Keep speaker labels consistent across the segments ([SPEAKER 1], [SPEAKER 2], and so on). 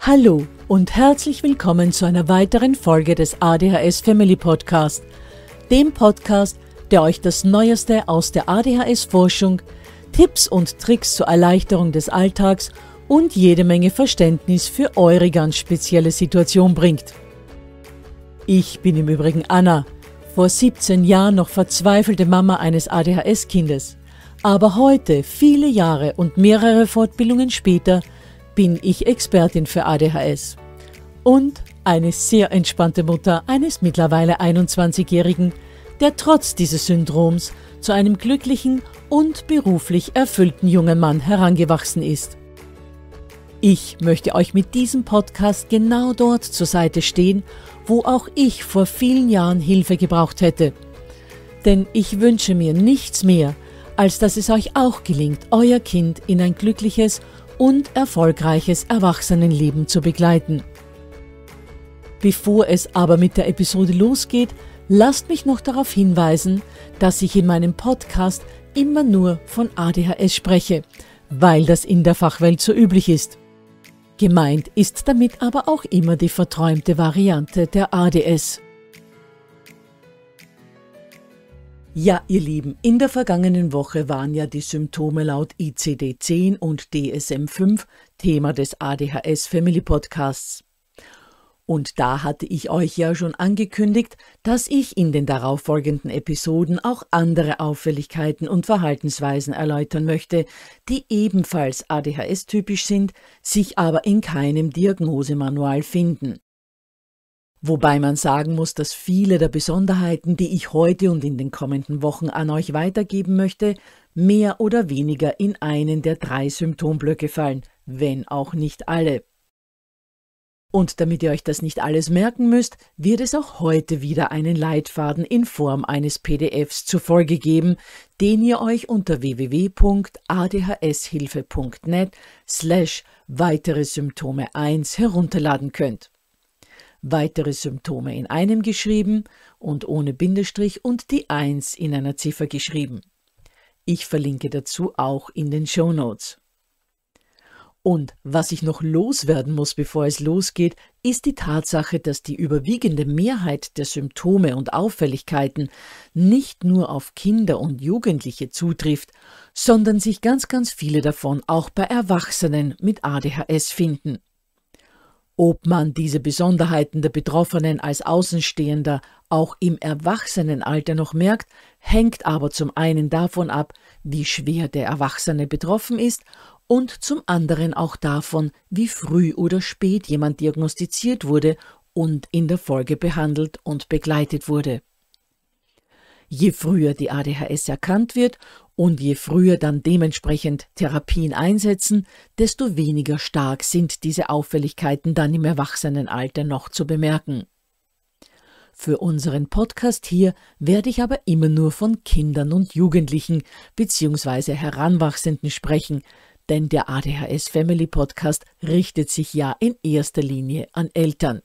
[SPEAKER 1] Hallo und herzlich willkommen zu einer weiteren Folge des ADHS Family Podcast, dem Podcast, der euch das Neueste aus der ADHS-Forschung, Tipps und Tricks zur Erleichterung des Alltags und jede Menge Verständnis für eure ganz spezielle Situation bringt. Ich bin im Übrigen Anna, vor 17 Jahren noch verzweifelte Mama eines ADHS-Kindes. Aber heute, viele Jahre und mehrere Fortbildungen später, bin ich Expertin für ADHS. Und eine sehr entspannte Mutter eines mittlerweile 21-Jährigen, der trotz dieses Syndroms zu einem glücklichen und beruflich erfüllten jungen Mann herangewachsen ist. Ich möchte euch mit diesem Podcast genau dort zur Seite stehen, wo auch ich vor vielen Jahren Hilfe gebraucht hätte. Denn ich wünsche mir nichts mehr, als dass es euch auch gelingt, euer Kind in ein glückliches und erfolgreiches Erwachsenenleben zu begleiten. Bevor es aber mit der Episode losgeht, lasst mich noch darauf hinweisen, dass ich in meinem Podcast immer nur von ADHS spreche, weil das in der Fachwelt so üblich ist. Gemeint ist damit aber auch immer die verträumte Variante der ADS. Ja, ihr Lieben, in der vergangenen Woche waren ja die Symptome laut ICD-10 und DSM-5 Thema des ADHS Family Podcasts. Und da hatte ich euch ja schon angekündigt, dass ich in den darauffolgenden Episoden auch andere Auffälligkeiten und Verhaltensweisen erläutern möchte, die ebenfalls ADHS-typisch sind, sich aber in keinem Diagnosemanual finden. Wobei man sagen muss, dass viele der Besonderheiten, die ich heute und in den kommenden Wochen an euch weitergeben möchte, mehr oder weniger in einen der drei Symptomblöcke fallen, wenn auch nicht alle. Und damit ihr euch das nicht alles merken müsst, wird es auch heute wieder einen Leitfaden in Form eines PDFs zur Folge geben, den ihr euch unter www.adhshilfe.net slash weitere Symptome 1 herunterladen könnt. Weitere Symptome in einem geschrieben und ohne Bindestrich und die 1 in einer Ziffer geschrieben. Ich verlinke dazu auch in den Show Notes. Und was ich noch loswerden muss, bevor es losgeht, ist die Tatsache, dass die überwiegende Mehrheit der Symptome und Auffälligkeiten nicht nur auf Kinder und Jugendliche zutrifft, sondern sich ganz, ganz viele davon auch bei Erwachsenen mit ADHS finden ob man diese Besonderheiten der Betroffenen als Außenstehender auch im Erwachsenenalter noch merkt, hängt aber zum einen davon ab, wie schwer der Erwachsene betroffen ist und zum anderen auch davon, wie früh oder spät jemand diagnostiziert wurde und in der Folge behandelt und begleitet wurde je früher die ADHS erkannt wird und je früher dann dementsprechend Therapien einsetzen, desto weniger stark sind diese Auffälligkeiten dann im Erwachsenenalter noch zu bemerken. Für unseren Podcast hier werde ich aber immer nur von Kindern und Jugendlichen bzw. Heranwachsenden sprechen, denn der ADHS Family Podcast richtet sich ja in erster Linie an Eltern.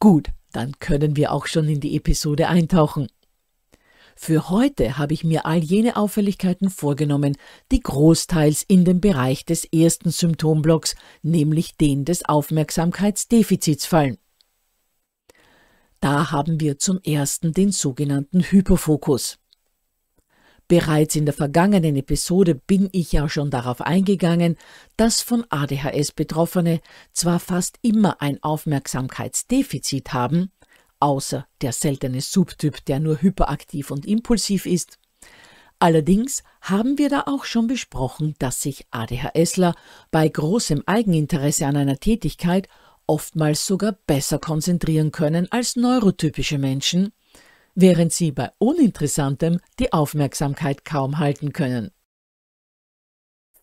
[SPEAKER 1] Gut, dann können wir auch schon in die Episode eintauchen. Für heute habe ich mir all jene Auffälligkeiten vorgenommen, die großteils in den Bereich des ersten Symptomblocks, nämlich den des Aufmerksamkeitsdefizits fallen. Da haben wir zum ersten den sogenannten Hyperfokus. Bereits in der vergangenen Episode bin ich ja schon darauf eingegangen, dass von ADHS Betroffene zwar fast immer ein Aufmerksamkeitsdefizit haben, außer der seltene Subtyp, der nur hyperaktiv und impulsiv ist, Allerdings haben wir da auch schon besprochen, dass sich ADHSler bei großem Eigeninteresse an einer Tätigkeit oftmals sogar besser konzentrieren können als neurotypische Menschen, während sie bei Uninteressantem die Aufmerksamkeit kaum halten können.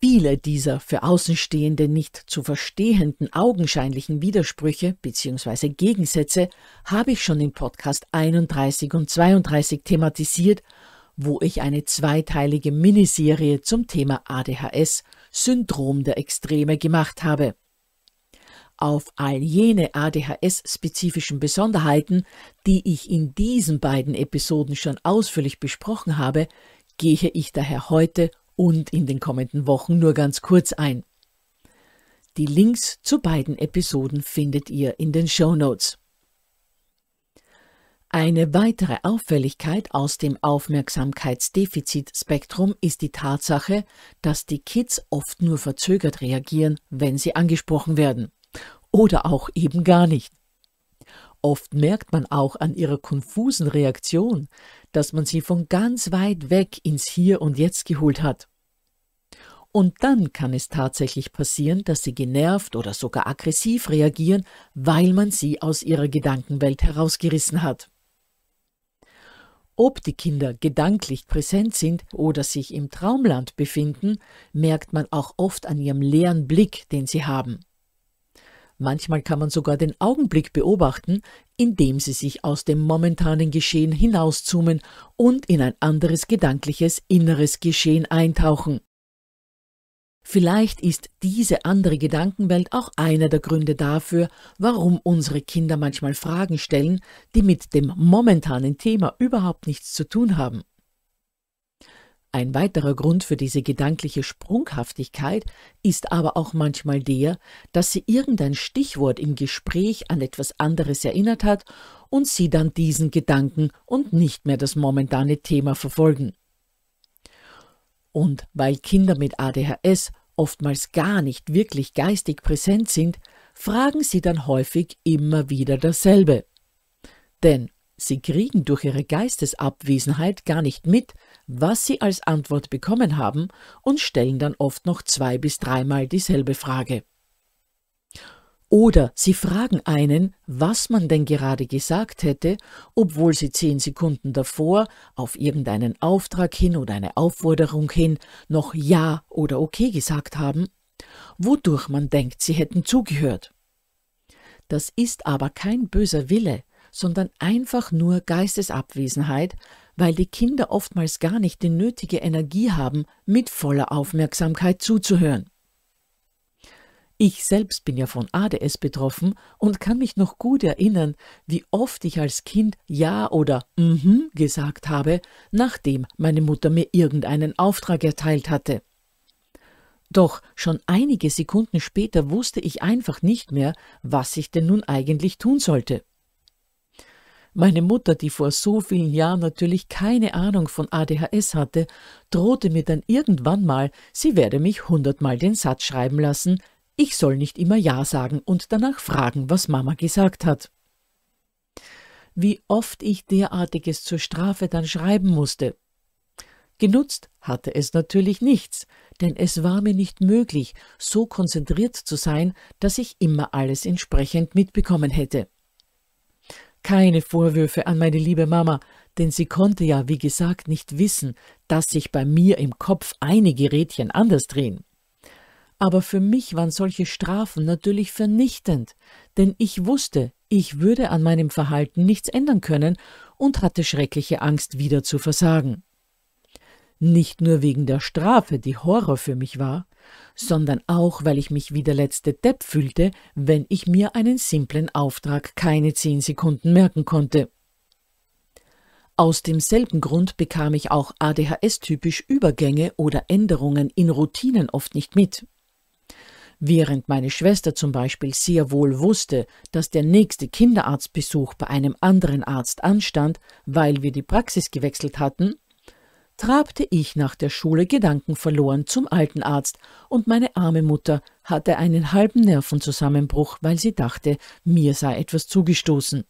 [SPEAKER 1] Viele dieser für Außenstehende nicht zu verstehenden augenscheinlichen Widersprüche bzw. Gegensätze habe ich schon im Podcast 31 und 32 thematisiert, wo ich eine zweiteilige Miniserie zum Thema ADHS, Syndrom der Extreme, gemacht habe auf all jene ADHS-spezifischen Besonderheiten, die ich in diesen beiden Episoden schon ausführlich besprochen habe, gehe ich daher heute und in den kommenden Wochen nur ganz kurz ein. Die Links zu beiden Episoden findet ihr in den Show Notes. Eine weitere Auffälligkeit aus dem Aufmerksamkeitsdefizitspektrum ist die Tatsache, dass die Kids oft nur verzögert reagieren, wenn sie angesprochen werden oder auch eben gar nicht. Oft merkt man auch an ihrer konfusen Reaktion, dass man sie von ganz weit weg ins Hier und Jetzt geholt hat. Und dann kann es tatsächlich passieren, dass sie genervt oder sogar aggressiv reagieren, weil man sie aus ihrer Gedankenwelt herausgerissen hat. Ob die Kinder gedanklich präsent sind oder sich im Traumland befinden, merkt man auch oft an ihrem leeren Blick, den sie haben. Manchmal kann man sogar den Augenblick beobachten, in dem sie sich aus dem momentanen Geschehen hinauszoomen und in ein anderes gedankliches inneres Geschehen eintauchen. Vielleicht ist diese andere Gedankenwelt auch einer der Gründe dafür, warum unsere Kinder manchmal Fragen stellen, die mit dem momentanen Thema überhaupt nichts zu tun haben. Ein weiterer Grund für diese gedankliche Sprunghaftigkeit ist aber auch manchmal der, dass sie irgendein Stichwort im Gespräch an etwas anderes erinnert hat und sie dann diesen Gedanken und nicht mehr das momentane Thema verfolgen. Und weil Kinder mit ADHS oftmals gar nicht wirklich geistig präsent sind, fragen sie dann häufig immer wieder dasselbe. Denn Sie kriegen durch ihre Geistesabwesenheit gar nicht mit, was sie als Antwort bekommen haben und stellen dann oft noch zwei bis dreimal dieselbe Frage. Oder sie fragen einen, was man denn gerade gesagt hätte, obwohl sie zehn Sekunden davor auf irgendeinen Auftrag hin oder eine Aufforderung hin noch Ja oder Okay gesagt haben, wodurch man denkt, sie hätten zugehört. Das ist aber kein böser Wille, sondern einfach nur Geistesabwesenheit, weil die Kinder oftmals gar nicht die nötige Energie haben, mit voller Aufmerksamkeit zuzuhören. Ich selbst bin ja von ADS betroffen und kann mich noch gut erinnern, wie oft ich als Kind Ja oder Mhm gesagt habe, nachdem meine Mutter mir irgendeinen Auftrag erteilt hatte. Doch schon einige Sekunden später wusste ich einfach nicht mehr, was ich denn nun eigentlich tun sollte. Meine Mutter, die vor so vielen Jahren natürlich keine Ahnung von ADHS hatte, drohte mir dann irgendwann mal, sie werde mich hundertmal den Satz schreiben lassen, ich soll nicht immer Ja sagen und danach fragen, was Mama gesagt hat. Wie oft ich derartiges zur Strafe dann schreiben musste. Genutzt hatte es natürlich nichts, denn es war mir nicht möglich, so konzentriert zu sein, dass ich immer alles entsprechend mitbekommen hätte. Keine Vorwürfe an meine liebe Mama, denn sie konnte ja, wie gesagt, nicht wissen, dass sich bei mir im Kopf einige Rädchen anders drehen. Aber für mich waren solche Strafen natürlich vernichtend, denn ich wusste, ich würde an meinem Verhalten nichts ändern können und hatte schreckliche Angst, wieder zu versagen nicht nur wegen der Strafe, die Horror für mich war, sondern auch, weil ich mich wie der letzte Depp fühlte, wenn ich mir einen simplen Auftrag keine zehn Sekunden merken konnte. Aus demselben Grund bekam ich auch ADHS-typisch Übergänge oder Änderungen in Routinen oft nicht mit. Während meine Schwester zum Beispiel sehr wohl wusste, dass der nächste Kinderarztbesuch bei einem anderen Arzt anstand, weil wir die Praxis gewechselt hatten, trabte ich nach der Schule gedankenverloren zum alten Arzt, und meine arme Mutter hatte einen halben Nervenzusammenbruch, weil sie dachte, mir sei etwas zugestoßen.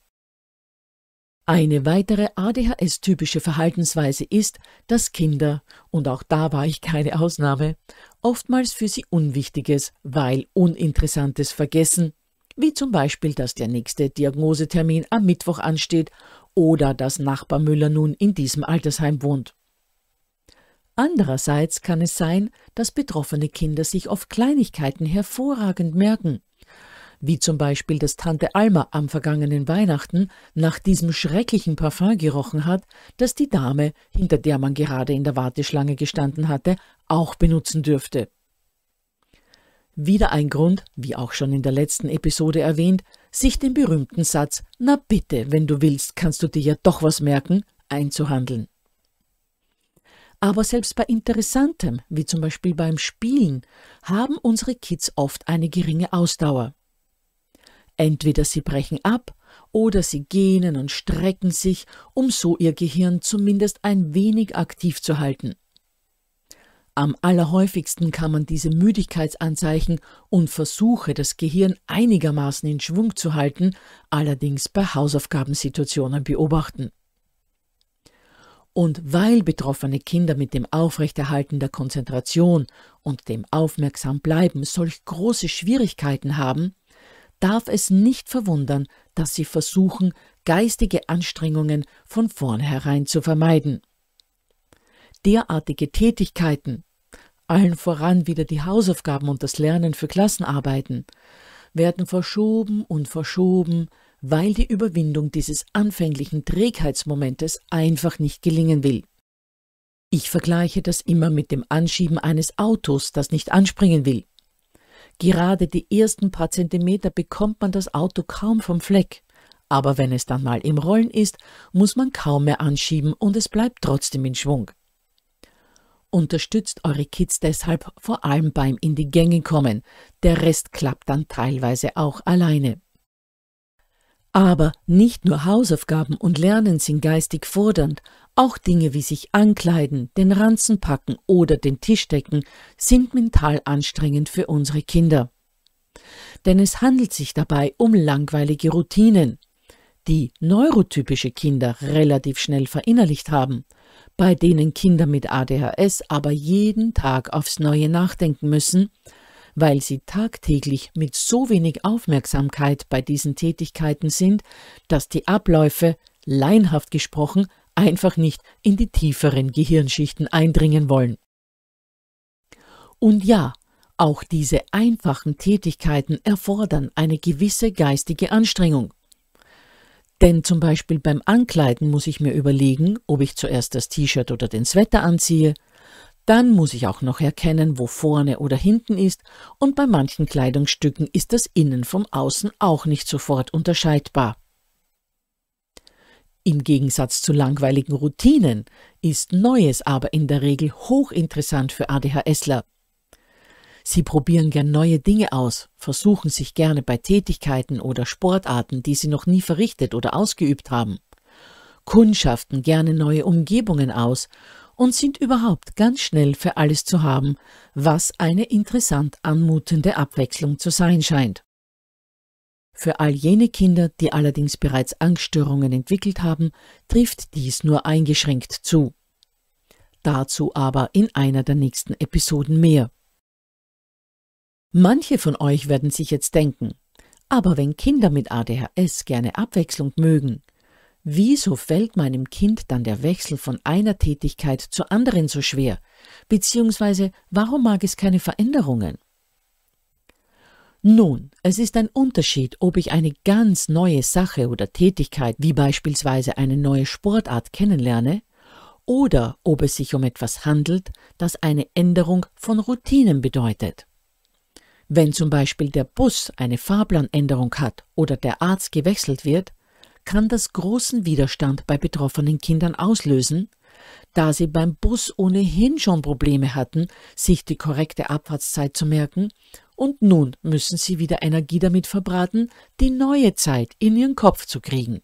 [SPEAKER 1] Eine weitere ADHS-typische Verhaltensweise ist, dass Kinder, und auch da war ich keine Ausnahme, oftmals für sie Unwichtiges, weil Uninteressantes vergessen, wie zum Beispiel, dass der nächste Diagnosetermin am Mittwoch ansteht oder dass Nachbar Müller nun in diesem Altersheim wohnt. Andererseits kann es sein, dass betroffene Kinder sich auf Kleinigkeiten hervorragend merken, wie zum Beispiel, dass Tante Alma am vergangenen Weihnachten nach diesem schrecklichen Parfum gerochen hat, das die Dame, hinter der man gerade in der Warteschlange gestanden hatte, auch benutzen dürfte. Wieder ein Grund, wie auch schon in der letzten Episode erwähnt, sich den berühmten Satz Na bitte, wenn du willst, kannst du dir ja doch was merken, einzuhandeln. Aber selbst bei Interessantem, wie zum Beispiel beim Spielen, haben unsere Kids oft eine geringe Ausdauer. Entweder sie brechen ab oder sie gähnen und strecken sich, um so ihr Gehirn zumindest ein wenig aktiv zu halten. Am allerhäufigsten kann man diese Müdigkeitsanzeichen und Versuche, das Gehirn einigermaßen in Schwung zu halten, allerdings bei Hausaufgabensituationen beobachten. Und weil betroffene Kinder mit dem Aufrechterhalten der Konzentration und dem Aufmerksambleiben solch große Schwierigkeiten haben, darf es nicht verwundern, dass sie versuchen, geistige Anstrengungen von vornherein zu vermeiden. Derartige Tätigkeiten, allen voran wieder die Hausaufgaben und das Lernen für Klassenarbeiten, werden verschoben und verschoben, weil die Überwindung dieses anfänglichen Trägheitsmomentes einfach nicht gelingen will. Ich vergleiche das immer mit dem Anschieben eines Autos, das nicht anspringen will. Gerade die ersten paar Zentimeter bekommt man das Auto kaum vom Fleck, aber wenn es dann mal im Rollen ist, muss man kaum mehr anschieben und es bleibt trotzdem in Schwung. Unterstützt eure Kids deshalb vor allem beim In die Gänge kommen, der Rest klappt dann teilweise auch alleine. Aber nicht nur Hausaufgaben und Lernen sind geistig fordernd, auch Dinge wie sich ankleiden, den Ranzen packen oder den Tisch decken sind mental anstrengend für unsere Kinder. Denn es handelt sich dabei um langweilige Routinen, die neurotypische Kinder relativ schnell verinnerlicht haben, bei denen Kinder mit ADHS aber jeden Tag aufs Neue nachdenken müssen, weil sie tagtäglich mit so wenig Aufmerksamkeit bei diesen Tätigkeiten sind, dass die Abläufe, leinhaft gesprochen, einfach nicht in die tieferen Gehirnschichten eindringen wollen. Und ja, auch diese einfachen Tätigkeiten erfordern eine gewisse geistige Anstrengung. Denn zum Beispiel beim Ankleiden muss ich mir überlegen, ob ich zuerst das T-Shirt oder den Sweater anziehe, dann muss ich auch noch erkennen, wo vorne oder hinten ist und bei manchen Kleidungsstücken ist das Innen vom Außen auch nicht sofort unterscheidbar. Im Gegensatz zu langweiligen Routinen ist Neues aber in der Regel hochinteressant für ADHSler. Sie probieren gern neue Dinge aus, versuchen sich gerne bei Tätigkeiten oder Sportarten, die sie noch nie verrichtet oder ausgeübt haben, kundschaften gerne neue Umgebungen aus und sind überhaupt ganz schnell für alles zu haben, was eine interessant anmutende Abwechslung zu sein scheint. Für all jene Kinder, die allerdings bereits Angststörungen entwickelt haben, trifft dies nur eingeschränkt zu. Dazu aber in einer der nächsten Episoden mehr. Manche von euch werden sich jetzt denken, aber wenn Kinder mit ADHS gerne Abwechslung mögen, Wieso fällt meinem Kind dann der Wechsel von einer Tätigkeit zur anderen so schwer? Beziehungsweise, warum mag es keine Veränderungen? Nun, es ist ein Unterschied, ob ich eine ganz neue Sache oder Tätigkeit, wie beispielsweise eine neue Sportart, kennenlerne, oder ob es sich um etwas handelt, das eine Änderung von Routinen bedeutet. Wenn zum Beispiel der Bus eine Fahrplanänderung hat oder der Arzt gewechselt wird, kann das großen Widerstand bei betroffenen Kindern auslösen, da sie beim Bus ohnehin schon Probleme hatten, sich die korrekte Abfahrtszeit zu merken, und nun müssen sie wieder Energie damit verbraten, die neue Zeit in ihren Kopf zu kriegen.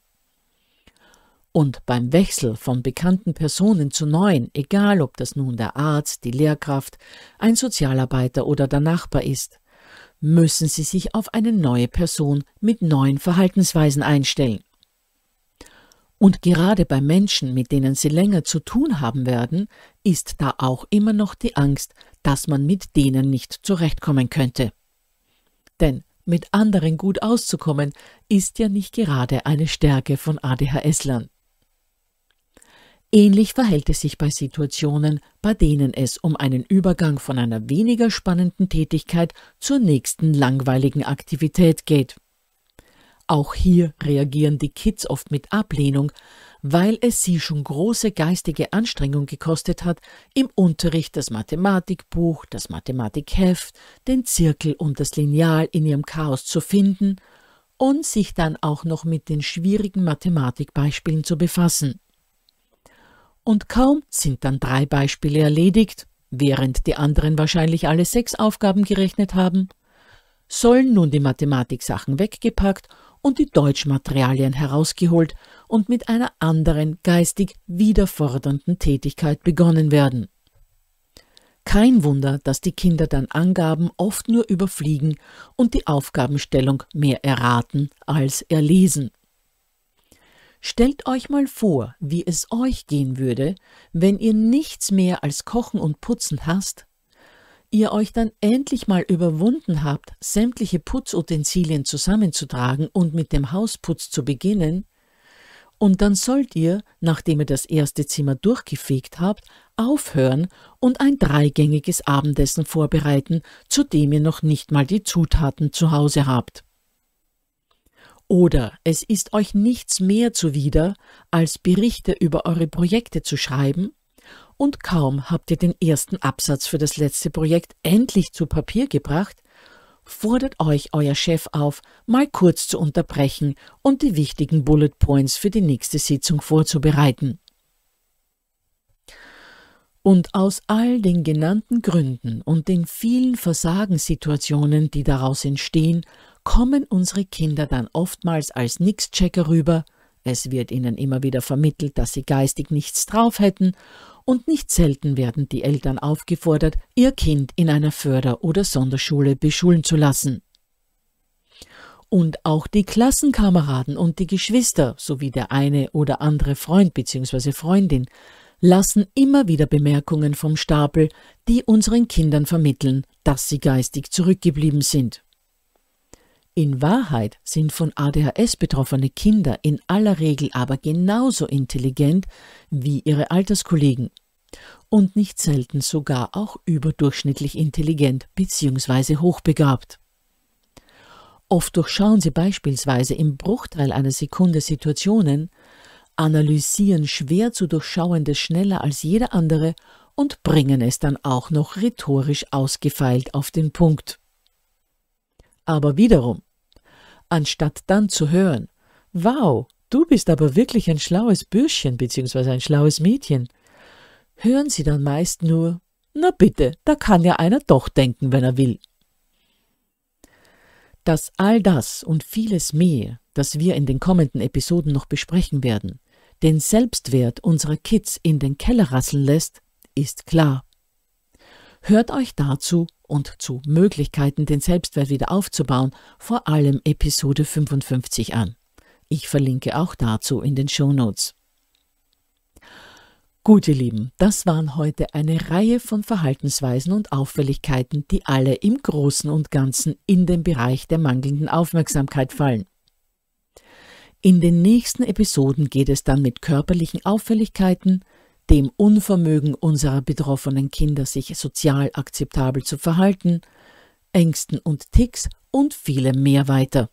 [SPEAKER 1] Und beim Wechsel von bekannten Personen zu neuen, egal ob das nun der Arzt, die Lehrkraft, ein Sozialarbeiter oder der Nachbar ist, müssen sie sich auf eine neue Person mit neuen Verhaltensweisen einstellen. Und gerade bei Menschen, mit denen sie länger zu tun haben werden, ist da auch immer noch die Angst, dass man mit denen nicht zurechtkommen könnte. Denn mit anderen gut auszukommen, ist ja nicht gerade eine Stärke von ADHS-Lern. Ähnlich verhält es sich bei Situationen, bei denen es um einen Übergang von einer weniger spannenden Tätigkeit zur nächsten langweiligen Aktivität geht. Auch hier reagieren die Kids oft mit Ablehnung, weil es sie schon große geistige Anstrengung gekostet hat, im Unterricht das Mathematikbuch, das Mathematikheft, den Zirkel und das Lineal in ihrem Chaos zu finden und sich dann auch noch mit den schwierigen Mathematikbeispielen zu befassen. Und kaum sind dann drei Beispiele erledigt, während die anderen wahrscheinlich alle sechs Aufgaben gerechnet haben, sollen nun die Mathematiksachen weggepackt und die Deutschmaterialien herausgeholt und mit einer anderen geistig wiederfordernden Tätigkeit begonnen werden. Kein Wunder, dass die Kinder dann Angaben oft nur überfliegen und die Aufgabenstellung mehr erraten als erlesen. Stellt euch mal vor, wie es euch gehen würde, wenn ihr nichts mehr als Kochen und Putzen hasst ihr euch dann endlich mal überwunden habt, sämtliche Putzutensilien zusammenzutragen und mit dem Hausputz zu beginnen, und dann sollt ihr, nachdem ihr das erste Zimmer durchgefegt habt, aufhören und ein dreigängiges Abendessen vorbereiten, zu dem ihr noch nicht mal die Zutaten zu Hause habt. Oder es ist euch nichts mehr zuwider, als Berichte über eure Projekte zu schreiben und kaum habt ihr den ersten Absatz für das letzte Projekt endlich zu Papier gebracht, fordert euch euer Chef auf, mal kurz zu unterbrechen und die wichtigen Bullet Points für die nächste Sitzung vorzubereiten. Und aus all den genannten Gründen und den vielen Versagenssituationen, die daraus entstehen, kommen unsere Kinder dann oftmals als Nix-Checker rüber, es wird ihnen immer wieder vermittelt, dass sie geistig nichts drauf hätten und nicht selten werden die Eltern aufgefordert, ihr Kind in einer Förder- oder Sonderschule beschulen zu lassen. Und auch die Klassenkameraden und die Geschwister sowie der eine oder andere Freund bzw. Freundin lassen immer wieder Bemerkungen vom Stapel, die unseren Kindern vermitteln, dass sie geistig zurückgeblieben sind. In Wahrheit sind von ADHS betroffene Kinder in aller Regel aber genauso intelligent wie ihre Alterskollegen und nicht selten sogar auch überdurchschnittlich intelligent bzw. hochbegabt. Oft durchschauen sie beispielsweise im Bruchteil einer Sekunde Situationen, analysieren schwer zu durchschauendes schneller als jeder andere und bringen es dann auch noch rhetorisch ausgefeilt auf den Punkt. Aber wiederum, anstatt dann zu hören, wow, du bist aber wirklich ein schlaues Bürschchen bzw. ein schlaues Mädchen, hören sie dann meist nur, na bitte, da kann ja einer doch denken, wenn er will. Dass all das und vieles mehr, das wir in den kommenden Episoden noch besprechen werden, den Selbstwert unserer Kids in den Keller rasseln lässt, ist klar. Hört euch dazu und zu Möglichkeiten, den Selbstwert wieder aufzubauen, vor allem Episode 55 an. Ich verlinke auch dazu in den Shownotes. Gut, ihr Lieben, das waren heute eine Reihe von Verhaltensweisen und Auffälligkeiten, die alle im Großen und Ganzen in den Bereich der mangelnden Aufmerksamkeit fallen. In den nächsten Episoden geht es dann mit körperlichen Auffälligkeiten, dem Unvermögen unserer betroffenen Kinder, sich sozial akzeptabel zu verhalten, Ängsten und Ticks und vielem mehr weiter.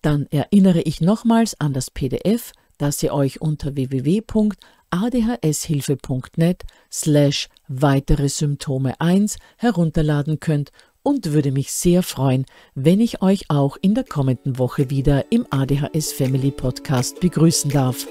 [SPEAKER 1] Dann erinnere ich nochmals an das PDF, das ihr euch unter www.adhshilfe.net slash weitere Symptome 1 herunterladen könnt und würde mich sehr freuen, wenn ich euch auch in der kommenden Woche wieder im ADHS Family Podcast begrüßen darf.